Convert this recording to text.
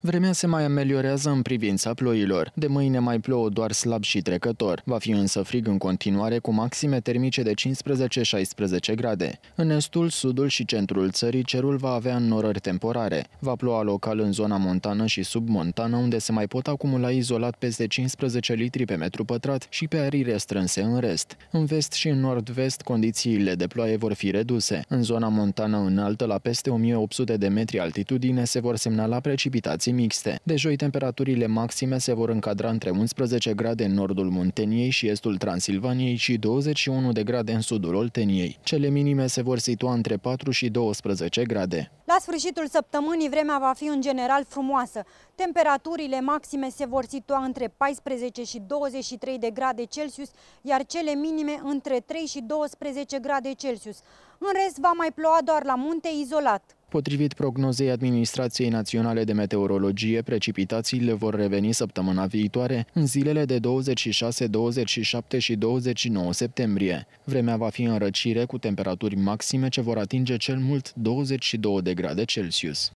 Vremea se mai ameliorează în privința ploilor. De mâine mai plouă doar slab și trecător. Va fi însă frig în continuare cu maxime termice de 15-16 grade. În estul, sudul și centrul țării cerul va avea înnorări temporare. Va ploua local în zona montană și submontană unde se mai pot acumula izolat peste 15 litri pe metru pătrat și pe arii restrânse în rest. În vest și în nord-vest condițiile de ploaie vor fi reduse. În zona montană înaltă la peste 1800 de metri altitudine se vor semna la precipitații condiții mixte. De joi, temperaturile maxime se vor încadra între 11 grade în nordul Munteniei și estul Transilvaniei și 21 de grade în sudul Olteniei. Cele minime se vor situa între 4 și 12 grade. La sfârșitul săptămânii, vremea va fi în general frumoasă. Temperaturile maxime se vor situa între 14 și 23 de grade Celsius, iar cele minime între 3 și 12 grade Celsius. În rest, va mai ploua doar la munte izolat. Potrivit prognozei Administrației Naționale de Meteorologie, precipitațiile vor reveni săptămâna viitoare, în zilele de 26, 27 și 29 septembrie. Vremea va fi în răcire cu temperaturi maxime ce vor atinge cel mult 22 de grade Celsius.